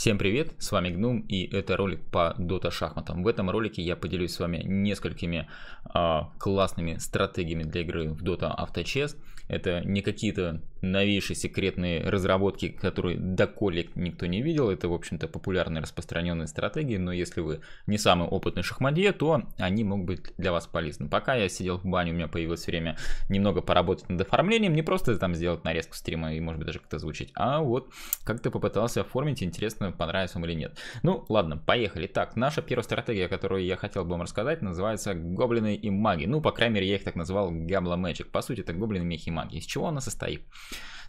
Всем привет, с вами Гнум и это ролик по дота шахматам. В этом ролике я поделюсь с вами несколькими э, классными стратегиями для игры в дота авточес. Это не какие-то новейшие секретные разработки, которые доколе никто не видел. Это, в общем-то, популярные распространенные стратегии, но если вы не самый опытный шахматье, то они могут быть для вас полезны. Пока я сидел в бане, у меня появилось время немного поработать над оформлением, не просто там сделать нарезку стрима и, может быть, даже как-то звучить, а вот как-то попытался оформить, интересно, понравится вам или нет. Ну, ладно, поехали. Так, наша первая стратегия, которую я хотел бы вам рассказать, называется «Гоблины и маги». Ну, по крайней мере, я их так называл «Гамла Magic». По сути, это гоблины, мехи и маги. Из чего она состоит?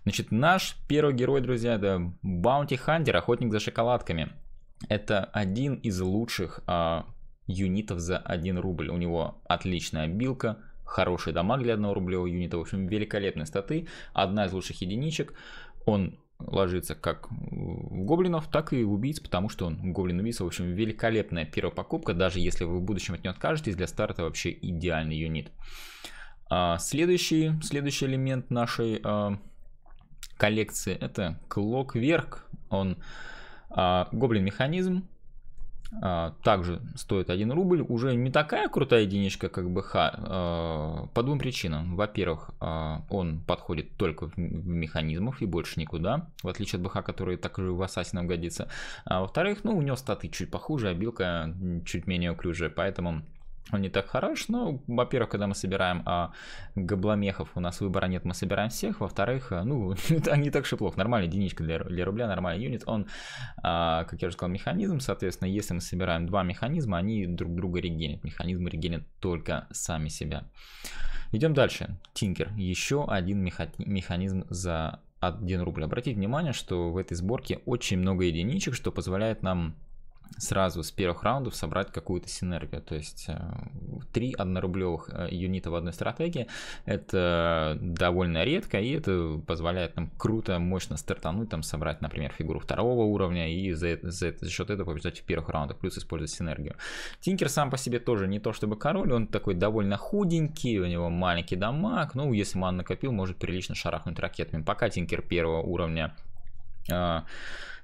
Значит, наш первый герой, друзья, это Баунти Хантер, охотник за шоколадками. Это один из лучших а, юнитов за 1 рубль. У него отличная билка, хороший дамаг для 1 рублевого юнита. В общем, великолепные статы. Одна из лучших единичек. Он ложится как в гоблинов, так и в убийц, потому что он гоблин-убийца. В общем, великолепная первая покупка, даже если вы в будущем от нее откажетесь, для старта вообще идеальный юнит. А, следующий, следующий элемент нашей а, коллекции. Это Клокверк, он а, гоблин-механизм, а, также стоит 1 рубль, уже не такая крутая единичка, как БХ, а, по двум причинам. Во-первых, а, он подходит только в, в механизмов и больше никуда, в отличие от БХ, который так же в Ассасином годится. А, во-вторых, ну, у него статы чуть похуже, а билка чуть менее уклюжая, поэтому он не так хорош, но, во-первых, когда мы собираем а, габломехов, у нас выбора нет, мы собираем всех, во-вторых, а, ну, это не так же плохо, нормальная единичка для, для рубля, нормальный юнит, он, а, как я уже сказал, механизм, соответственно, если мы собираем два механизма, они друг друга регенят, механизмы регенят только сами себя. Идем дальше, Тинкер, еще один механизм за 1 рубль. Обратите внимание, что в этой сборке очень много единичек, что позволяет нам сразу с первых раундов собрать какую-то синергию. То есть э, три однорублевых э, юнита в одной стратегии это довольно редко, и это позволяет нам круто, мощно стартануть, там собрать, например, фигуру второго уровня и за, за, за счет этого побеждать в первых раундах, плюс использовать синергию. Тинкер сам по себе тоже не то чтобы король, он такой довольно худенький, у него маленький дамаг, ну, если ман накопил, может прилично шарахнуть ракетами. Пока Тинкер первого уровня э,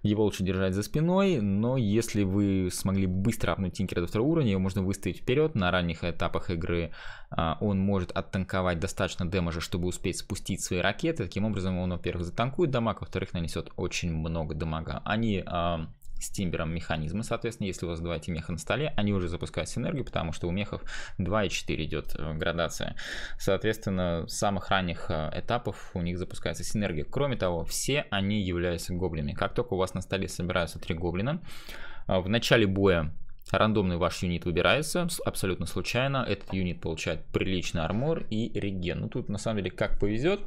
его лучше держать за спиной, но если вы смогли быстро апнуть Тинкера до второго уровня, его можно выставить вперед. На ранних этапах игры а, он может оттанковать достаточно демажа, чтобы успеть спустить свои ракеты. Таким образом, он, во-первых, затанкует дамаг, во-вторых, нанесет очень много дамага. Они а, с тимбером механизмы, соответственно, если у вас два эти меха на столе, они уже запускают синергию, потому что у мехов 2 и 4 идет э, градация. Соответственно, с самых ранних э, этапов у них запускается синергия. Кроме того, все они являются гоблинами. Как только у вас на столе собираются три гоблина, э, в начале боя рандомный ваш юнит выбирается абсолютно случайно. Этот юнит получает приличный армор и реген. Ну тут на самом деле как повезет.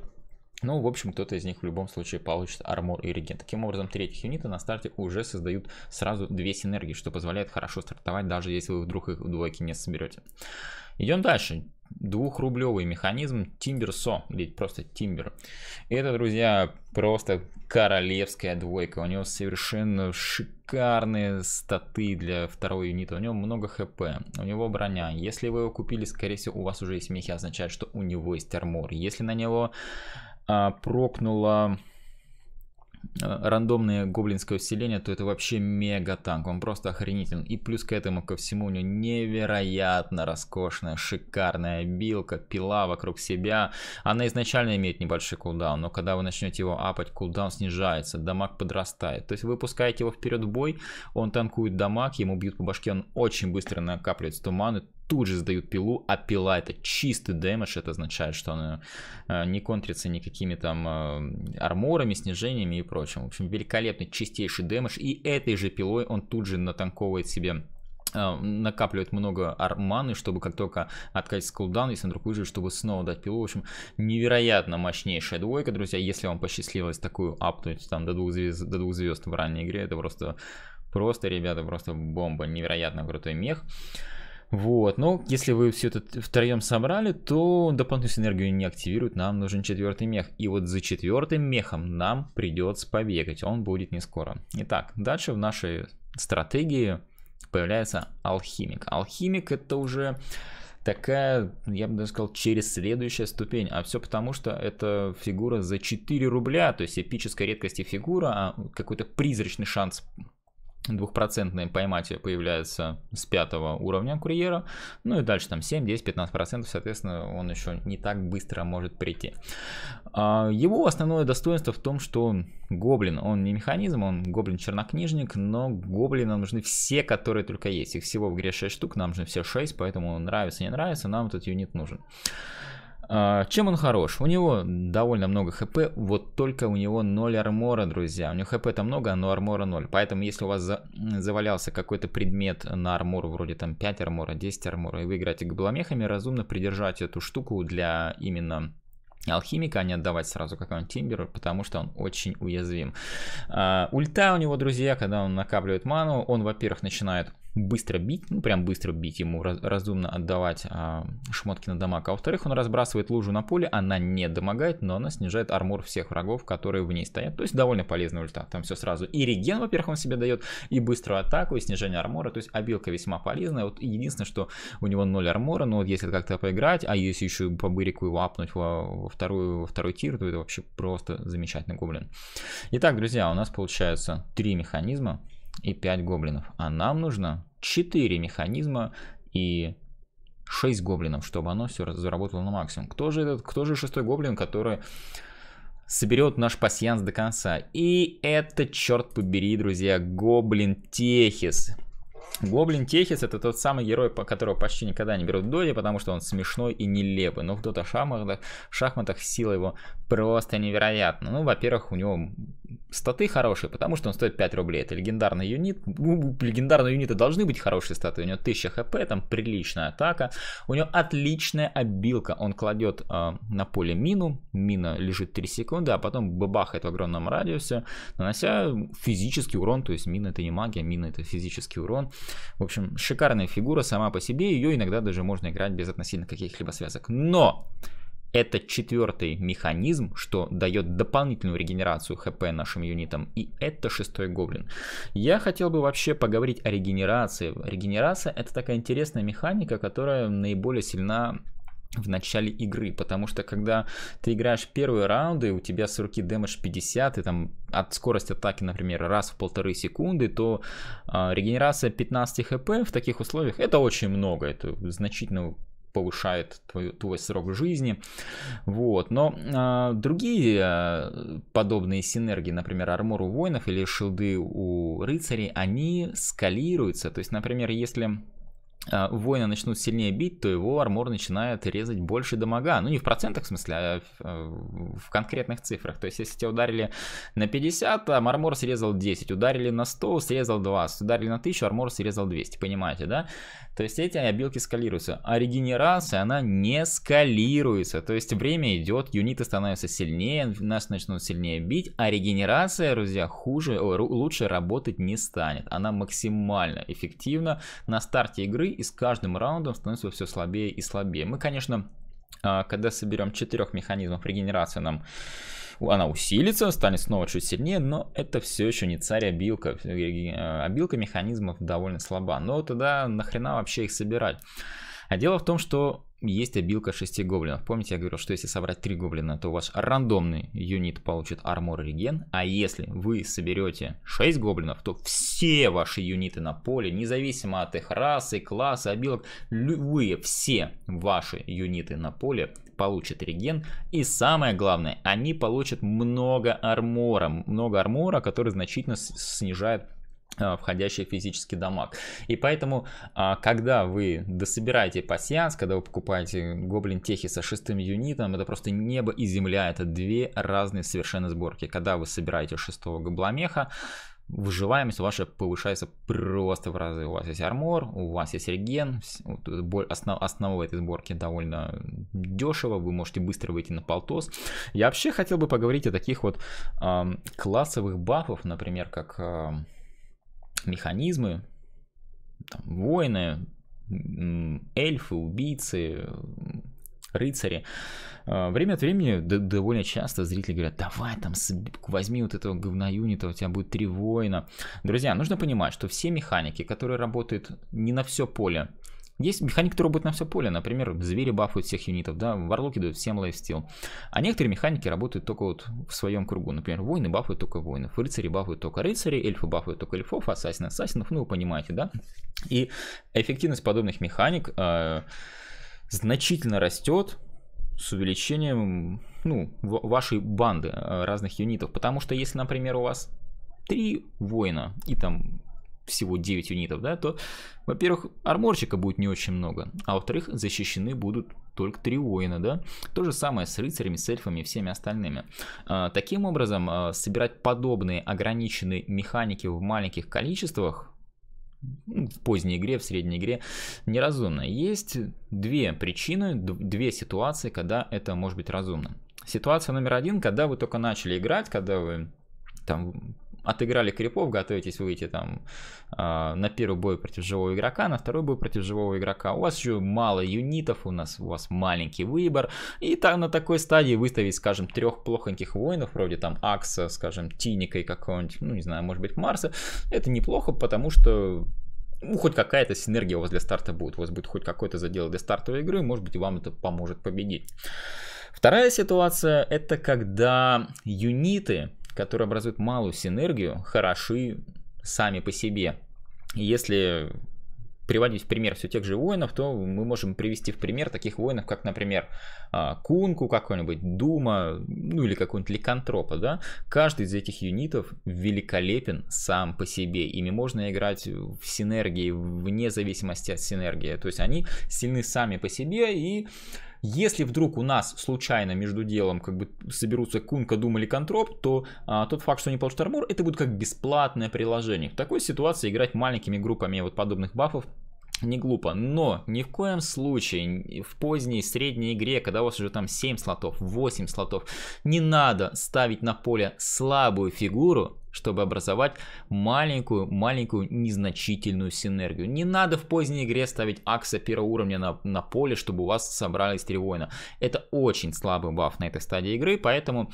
Ну, в общем, кто-то из них в любом случае получит армор и реген. Таким образом, третьих юнита на старте уже создают сразу две синергии, что позволяет хорошо стартовать, даже если вы вдруг их в двойке не соберете. Идем дальше. Двухрублевый механизм Тимберсо, ведь просто Тимбер. Это, друзья, просто королевская двойка. У него совершенно шикарные статы для второго юнита. У него много хп, у него броня. Если вы его купили, скорее всего, у вас уже есть мехи, означает, что у него есть армор. Если на него а, прокнуло э, рандомные гоблинское усиление, то это вообще мега танк. Он просто охренительный. И плюс к этому ко всему у него невероятно роскошная, шикарная билка, пила вокруг себя. Она изначально имеет небольшой кулдаун, но когда вы начнете его апать, кулдаун снижается, дамаг подрастает. То есть вы пускаете его вперед в бой, он танкует дамаг, ему бьют по башке, он очень быстро накапливает туман, тут же сдают пилу, а пила это чистый дэмэдж, это означает, что она э, не контрится никакими там э, арморами, снижениями и прочим. В общем, великолепный, чистейший дэмэдж, и этой же пилой он тут же натанковывает себе э, накапливает много арманы, чтобы как только откатится кулдаун, если он вдруг выживет, чтобы снова дать пилу. В общем, невероятно мощнейшая двойка, друзья. Если вам посчастливилось такую апнуть там до двух звезд, до двух звезд в ранней игре, это просто, просто, ребята, просто бомба. Невероятно крутой мех. Вот, но если вы все это втроем собрали, то дополнительную синергию не активируют, нам нужен четвертый мех. И вот за четвертым мехом нам придется побегать, он будет не скоро. Итак, дальше в нашей стратегии появляется алхимик. Алхимик это уже такая, я бы даже сказал, через следующая ступень. А все потому, что это фигура за 4 рубля, то есть эпическая редкость и фигура, а какой-то призрачный шанс двухпроцентные поймать появляется с пятого уровня курьера, ну и дальше там 7, 10, 15 процентов, соответственно, он еще не так быстро может прийти. А, его основное достоинство в том, что гоблин, он не механизм, он гоблин-чернокнижник, но гоблинам нужны все, которые только есть, их всего в игре 6 штук, нам нужны все 6, поэтому нравится, не нравится, нам этот юнит нужен. А, чем он хорош? У него довольно много хп, вот только у него 0 армора, друзья. У него хп там много, но армора 0. Поэтому если у вас за... завалялся какой-то предмет на армору, вроде там 5 армора, 10 армора, и вы играете габломехами, разумно придержать эту штуку для именно алхимика, а не отдавать сразу какому-нибудь Тимберу, потому что он очень уязвим. А, ульта у него, друзья, когда он накапливает ману, он, во-первых, начинает быстро бить, ну прям быстро бить, ему раз, разумно отдавать а, шмотки на дамаг. А во-вторых, он разбрасывает лужу на поле, она не дамагает, но она снижает армор всех врагов, которые в ней стоят. То есть довольно полезная ульта, там все сразу. И реген, во-первых, он себе дает, и быструю атаку, и снижение армора, то есть обилка весьма полезная. Вот единственное, что у него 0 армора, но вот если как-то поиграть, а если еще по бырику его апнуть во, во вторую, во второй тир, то это вообще просто замечательный гоблин. Итак, друзья, у нас получается 3 механизма и 5 гоблинов. А нам нужно 4 механизма и 6 гоблинов, чтобы оно все заработало на максимум. Кто же этот, кто же шестой гоблин, который соберет наш пассианс до конца? И это, черт побери, друзья, гоблин Техис. Гоблин Техис это тот самый герой, по которого почти никогда не берут в доте, потому что он смешной и нелепый. Но ну, в дота шахматах, шахматах сила его просто невероятна. Ну, во-первых, у него статы хорошие, потому что он стоит 5 рублей. Это легендарный юнит. У ну, легендарного юнита должны быть хорошие статы. У него 1000 хп, там приличная атака. У него отличная обилка. Он кладет э, на поле мину. Мина лежит 3 секунды, а потом бабахает в огромном радиусе, нанося физический урон. То есть мина это не магия, мина это физический урон. В общем, шикарная фигура сама по себе. Ее иногда даже можно играть без относительно каких-либо связок. Но! Это четвертый механизм, что дает дополнительную регенерацию хп нашим юнитам. И это шестой гоблин. Я хотел бы вообще поговорить о регенерации. Регенерация это такая интересная механика, которая наиболее сильна в начале игры, потому что когда ты играешь первые раунды, у тебя с руки дэмэдж 50, и там от скорости атаки, например, раз в полторы секунды, то э, регенерация 15 хп в таких условиях это очень много, это значительно повышает твой, твой срок жизни. Вот. Но а, э, другие подобные синергии, например, армор у воинов или шилды у рыцарей, они скалируются. То есть, например, если а, воина начнут сильнее бить, то его армор начинает резать больше дамага. Ну, не в процентах, в смысле, а в э, конкретных цифрах. То есть, если тебя ударили на 50, там армор срезал 10, ударили на 100, срезал 20, ударили на 1000, армор срезал 200, понимаете, да? То есть эти обилки скалируются, а регенерация, она не скалируется. То есть время идет, юниты становятся сильнее, нас начнут сильнее бить, а регенерация, друзья, хуже, лучше работать не станет. Она максимально эффективна на старте игры и с каждым раундом становится все слабее и слабее. Мы, конечно, а, когда соберем четырех механизмов регенерации, нам она усилится, станет снова чуть сильнее, но это все еще не царь-обилка. А Обилка э, э, механизмов довольно слаба. Но тогда нахрена вообще их собирать? А дело в том, что есть обилка 6 гоблинов. Помните, я говорил, что если собрать 3 гоблина, то у вас рандомный юнит получит армор реген, а если вы соберете 6 гоблинов, то все ваши юниты на поле, независимо от их расы, класса, обилок, любые, все ваши юниты на поле получат реген. И самое главное, они получат много армора. Много армора, который значительно снижает Э, входящий физический дамаг. И поэтому, а, когда вы дособираете пассианс, когда вы покупаете гоблин техи со шестым юнитом, это просто небо и земля, это две разные совершенно сборки. Когда вы собираете шестого гобломеха, выживаемость ваша повышается просто в разы. У вас есть армор, у вас есть реген, э, основ, основа этой сборки довольно дешево, вы можете быстро выйти на полтос. Я вообще хотел бы поговорить о таких вот э, классовых бафов, например, как... Э, механизмы, там, воины, эльфы, убийцы, рыцари. А, время от времени довольно часто зрители говорят, давай там возьми вот этого говна юнита, у тебя будет три воина. Друзья, нужно понимать, что все механики, которые работают не на все поле, есть механики, которые работают на все поле, например, звери бафуют всех юнитов, да, варлоки дают всем лайфстил. А некоторые механики работают только вот в своем кругу, например, воины бафуют только воинов, рыцари бафуют только рыцари, эльфы бафуют только эльфов, ассасины ассасинов, ну вы понимаете, да? И эффективность подобных механик э, значительно растет с увеличением ну, вашей банды э, разных юнитов. Потому что если, например, у вас три воина и там всего 9 юнитов, да, то, во-первых, арморчика будет не очень много, а во-вторых, защищены будут только три воина, да. То же самое с рыцарями, с эльфами и всеми остальными. А, таким образом, а, собирать подобные ограниченные механики в маленьких количествах ну, в поздней игре, в средней игре неразумно. Есть две причины, две ситуации, когда это может быть разумно. Ситуация номер один, когда вы только начали играть, когда вы там отыграли крипов, готовитесь выйти там э, на первый бой против живого игрока, на второй бой против живого игрока. У вас еще мало юнитов, у нас у вас маленький выбор. И там на такой стадии выставить, скажем, трех плохоньких воинов, вроде там Акса, скажем, Тиника и какого-нибудь, ну не знаю, может быть Марса, это неплохо, потому что ну, хоть какая-то синергия у вас для старта будет. У вас будет хоть какой-то задел для стартовой игры, может быть, вам это поможет победить. Вторая ситуация это когда юниты которые образуют малую синергию, хороши сами по себе. Если приводить в пример все тех же воинов, то мы можем привести в пример таких воинов, как, например, а, Кунку какой-нибудь, Дума, ну или какой-нибудь Ликантропа, да? Каждый из этих юнитов великолепен сам по себе. Ими можно играть в синергии, вне зависимости от синергии. То есть они сильны сами по себе и если вдруг у нас случайно между делом как бы соберутся Кунка, Дум или Контроп, то а, тот факт, что они получат армор, это будет как бесплатное приложение. В такой ситуации играть маленькими группами вот подобных бафов не глупо, но ни в коем случае в поздней средней игре, когда у вас уже там 7 слотов, 8 слотов, не надо ставить на поле слабую фигуру, чтобы образовать маленькую-маленькую незначительную синергию. Не надо в поздней игре ставить акса первого уровня на, на поле, чтобы у вас собрались три воина. Это очень слабый баф на этой стадии игры, поэтому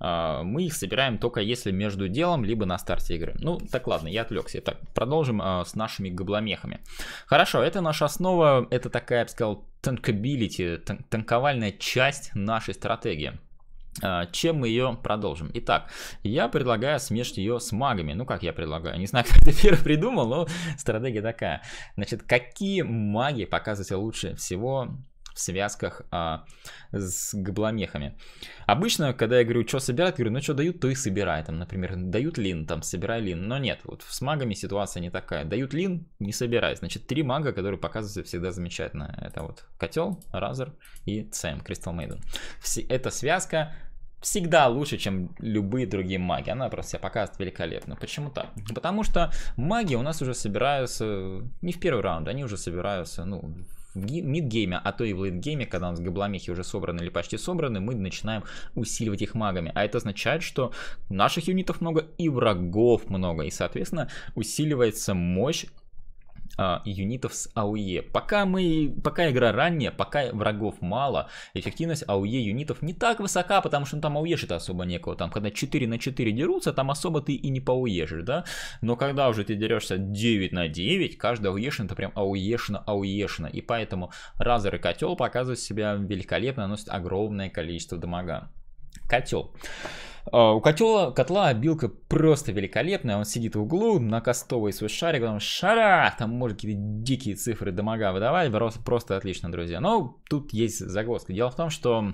э, мы их собираем только если между делом, либо на старте игры. Ну, так ладно, я отвлекся. Так, продолжим э, с нашими габломехами. Хорошо, это наша основа, это такая, я бы сказал, танкабилити, тан танковальная часть нашей стратегии. А, чем мы ее продолжим. Итак, я предлагаю смешать ее с магами. Ну, как я предлагаю, не знаю, как это первый придумал, но стратегия такая. Значит, какие маги показываются лучше всего в связках а, с габломехами. Обычно, когда я говорю, что собирать, говорю, ну что дают, то и собирай. Там, например, дают лин, там, собирай лин. Но нет, вот с магами ситуация не такая. Дают лин, не собирай. Значит, три мага, которые показываются всегда замечательно. Это вот Котел, Разер и Сэм, Кристал Мейден. эта связка всегда лучше, чем любые другие маги. Она просто себя показывает великолепно. Почему так? Потому что маги у нас уже собираются э, не в первый раунд, они уже собираются, ну, в мидгейме, а то и в лейтгейме, когда у нас габломехи уже собраны или почти собраны, мы начинаем усиливать их магами. А это означает, что наших юнитов много и врагов много. И, соответственно, усиливается мощь а, юнитов с АУЕ. Пока, мы, пока игра ранняя, пока врагов мало, эффективность АУЕ юнитов не так высока, потому что ну, там АУЕшить особо некого. Там, когда 4 на 4 дерутся, там особо ты и не поуешишь, да? Но когда уже ты дерешься 9 на 9, каждый АУЕшина это прям АУЕшина, АУЕшина. И поэтому Разер и Котел показывают себя великолепно, наносят огромное количество дамага котел. А, у котела, котла обилка просто великолепная, он сидит в углу, на кастовый свой шарик, там шара, там может какие-то дикие цифры дамага выдавать, просто отлично, друзья. Но тут есть загвоздка. Дело в том, что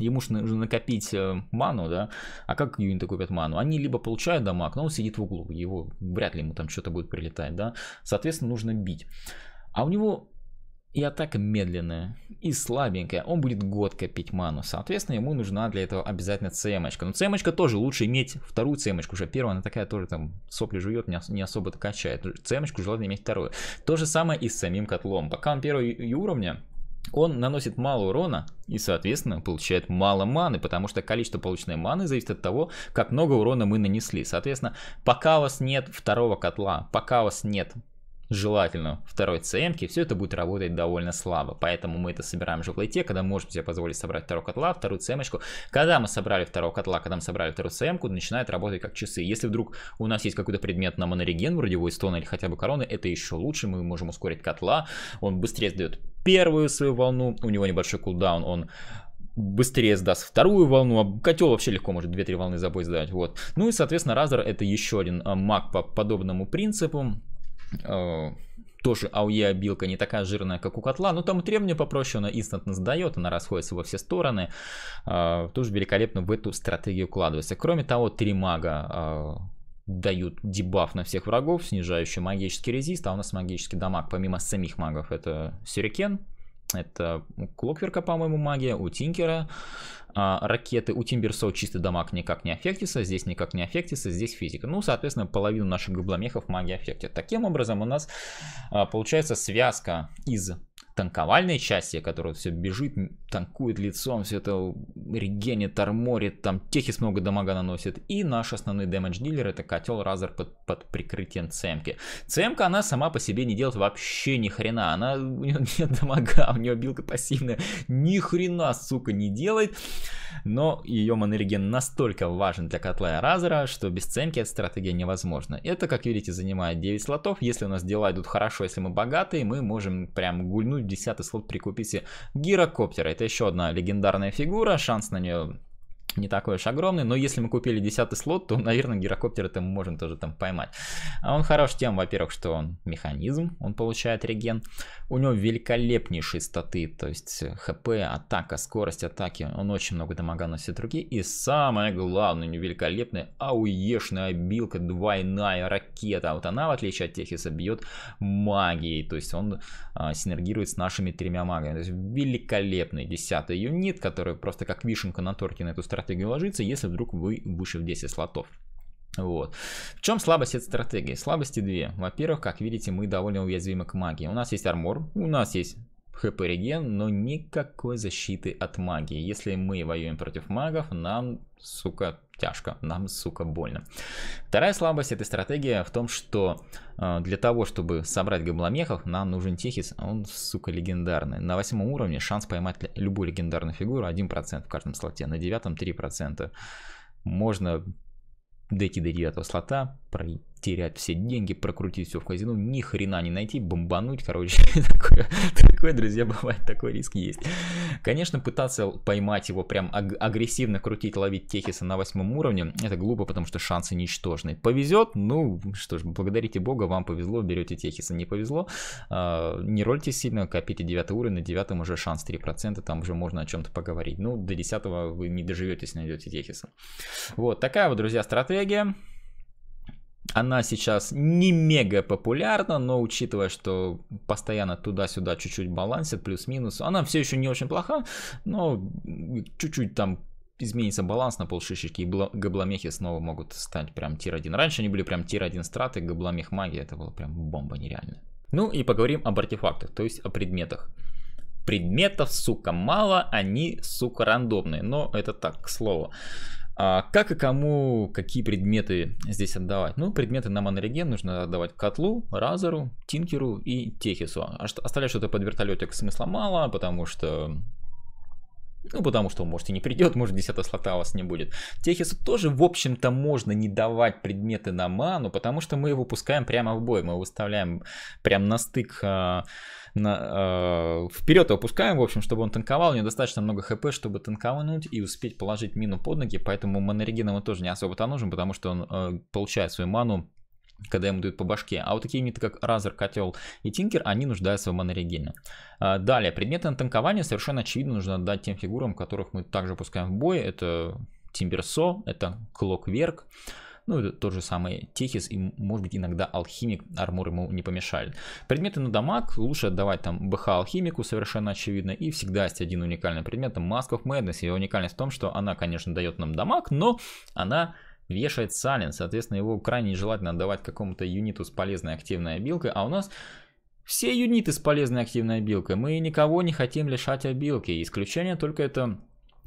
ему же нужно накопить э, ману, да, а как юниты купят ману? Они либо получают дамаг, но он сидит в углу, его вряд ли ему там что-то будет прилетать, да, соответственно, нужно бить. А у него и атака медленная и слабенькая. Он будет год копить ману. Соответственно, ему нужна для этого обязательно цемочка. Но цемочка тоже лучше иметь вторую цемочку. Уже первая, она такая тоже там сопли жует, не особо-то качает. Цемочку желательно иметь вторую. То же самое и с самим котлом. Пока он первого уровня, он наносит мало урона и, соответственно, получает мало маны, потому что количество полученной маны зависит от того, как много урона мы нанесли. Соответственно, пока у вас нет второго котла, пока у вас нет желательно второй CM, все это будет работать довольно слабо. Поэтому мы это собираем уже в лейте, когда можем себе позволить собрать второго котла, вторую CM. -очку. Когда мы собрали второго котла, когда мы собрали вторую CM, начинает работать как часы. Если вдруг у нас есть какой-то предмет на монореген, вроде Войстона или хотя бы короны, это еще лучше, мы можем ускорить котла, он быстрее сдает первую свою волну, у него небольшой кулдаун, он быстрее сдаст вторую волну, а котел вообще легко может 2-3 волны за бой сдать, вот. Ну и, соответственно, Разер это еще один а, маг по подобному принципу, Э, тоже ауе обилка не такая жирная, как у котла, но там требования попроще, она инстантно сдает, она расходится во все стороны, э, тоже великолепно в эту стратегию укладывается. Кроме того, три мага э, дают дебаф на всех врагов, снижающий магический резист, а у нас магический дамаг, помимо самих магов, это сюрикен, это у Клокверка, по-моему, магия, у Тинкера. А, ракеты у Тимберсоу чистый дамаг никак не аффектится, здесь никак не аффектится, здесь физика. Ну, соответственно, половину наших губломехов магия аффектит. Таким образом, у нас а, получается связка из танковальной части, которая все бежит, танкует лицом, все это регенит, арморит, там техис много дамага наносит. И наш основной дэмэдж дилер это котел Разер под, под прикрытием цемки. Цемка она сама по себе не делает вообще ни хрена, она, у нее нет дамага, у нее билка пассивная, ни хрена, сука, не делает. Но ее манереген настолько важен для котла и Разера, что без цемки эта стратегия невозможна. Это, как видите, занимает 9 слотов. Если у нас дела идут хорошо, если мы богатые, мы можем прям гульнуть десятый слот прикупите гирокоптера. Это еще одна легендарная фигура, шанс на нее не такой уж огромный, но если мы купили 10 слот, то, наверное, гирокоптер это мы можем тоже там поймать. А он хорош тем, во-первых, что он механизм, он получает реген, у него великолепнейшие статы, то есть э, хп, атака, скорость атаки, он очень много дамага носит руки, и самое главное, у него великолепная ауешная билка, двойная ракета, вот она, в отличие от Техиса, бьет магией, то есть он а, синергирует с нашими тремя магами, то есть великолепный 10 юнит, который просто как вишенка на торте на эту страницу, стратегия ложится, если вдруг вы выше в 10 слотов. Вот. В чем слабость этой стратегии? Слабости две. Во-первых, как видите, мы довольно уязвимы к магии. У нас есть армор, у нас есть хп реген, но никакой защиты от магии. Если мы воюем против магов, нам, сука, тяжко, нам, сука, больно. Вторая слабость этой стратегии в том, что э, для того, чтобы собрать габломехов, нам нужен Техис, он, сука, легендарный. На восьмом уровне шанс поймать любую легендарную фигуру 1% в каждом слоте, на девятом 3%. Можно дойти до девятого слота пройти терять все деньги, прокрутить все в казино, ни хрена не найти, бомбануть, короче, такое, друзья, бывает, такой риск есть. Конечно, пытаться поймать его, прям агрессивно крутить, ловить Техиса на восьмом уровне, это глупо, потому что шансы ничтожные. Повезет, ну, что ж, благодарите бога, вам повезло, берете Техиса, не повезло, а, не рольте сильно, копите девятый уровень, на девятом уже шанс 3%, там уже можно о чем-то поговорить. Ну, до десятого вы не доживете, если найдете Техиса. Вот, такая вот, друзья, стратегия она сейчас не мега популярна, но учитывая, что постоянно туда-сюда чуть-чуть балансит, плюс-минус, она все еще не очень плоха, но чуть-чуть там изменится баланс на полшишечки, и габломехи снова могут стать прям тир-1. Раньше они были прям тир-1 страты, габломех магия, это было прям бомба нереально. Ну и поговорим об артефактах, то есть о предметах. Предметов, сука, мало, они, сука, рандомные, но это так, к слову. А как и кому, какие предметы здесь отдавать? Ну, предметы на монореген нужно отдавать котлу, разору, тинкеру и техису. А оставлять что-то под вертолетик смысла мало, потому что ну, потому что, может, и не придет, может, 10 слота у вас не будет. Техису тоже, в общем-то, можно не давать предметы на ману, потому что мы его пускаем прямо в бой. Мы его выставляем прямо на стык, а, на, э, а, вперед его пускаем, в общем, чтобы он танковал. У него достаточно много хп, чтобы танковануть и успеть положить мину под ноги, поэтому манореген ему тоже не особо-то нужен, потому что он э, получает свою ману когда ему дают по башке. А вот такие юниты, как Разер, Котел и Тинкер, они нуждаются в манорегене. А, далее, предметы на танкование совершенно очевидно нужно отдать тем фигурам, которых мы также пускаем в бой. Это Тимберсо, это Клокверк, ну, это тот же самый Техис и, может быть, иногда Алхимик, армор ему не помешает. Предметы на дамаг лучше отдавать там БХ Алхимику, совершенно очевидно, и всегда есть один уникальный предмет, там Mask of Madness, ее уникальность в том, что она, конечно, дает нам дамаг, но она вешает Сален, соответственно, его крайне желательно отдавать какому-то юниту с полезной активной обилкой, а у нас все юниты с полезной активной обилкой, мы никого не хотим лишать обилки, исключение только это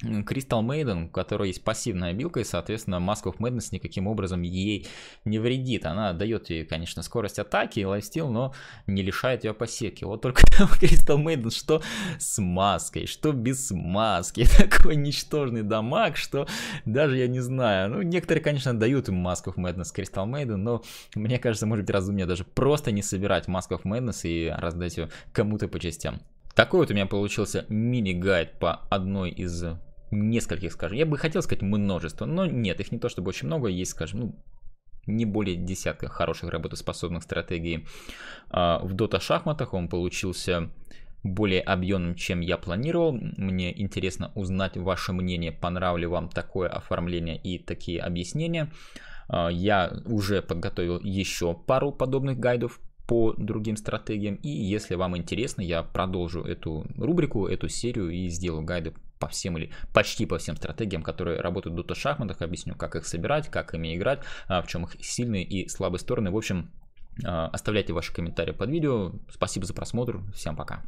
Crystal Maiden, у которой есть пассивная билка, и, соответственно, Mask of Madness никаким образом ей не вредит. Она дает ей, конечно, скорость атаки и лайфстил, но не лишает ее посеки. Вот только Crystal Maiden, что с маской, что без маски. Такой ничтожный дамаг, что даже я не знаю. Ну, некоторые, конечно, дают им Mask of Madness Crystal Maiden, но мне кажется, может быть, разумнее даже просто не собирать Mask of Madness и раздать ее кому-то по частям. Такой вот у меня получился мини-гайд по одной из нескольких, скажем. Я бы хотел сказать множество, но нет, их не то чтобы очень много, есть, скажем, ну, не более десятка хороших работоспособных стратегий. А, в Dota шахматах он получился более объемным, чем я планировал. Мне интересно узнать ваше мнение, понравилось вам такое оформление и такие объяснения. А, я уже подготовил еще пару подобных гайдов по другим стратегиям. И если вам интересно, я продолжу эту рубрику, эту серию и сделаю гайды по всем или почти по всем стратегиям, которые работают в дота шахматах, объясню, как их собирать, как ими играть, а, в чем их сильные и слабые стороны. В общем, а, оставляйте ваши комментарии под видео. Спасибо за просмотр. Всем пока.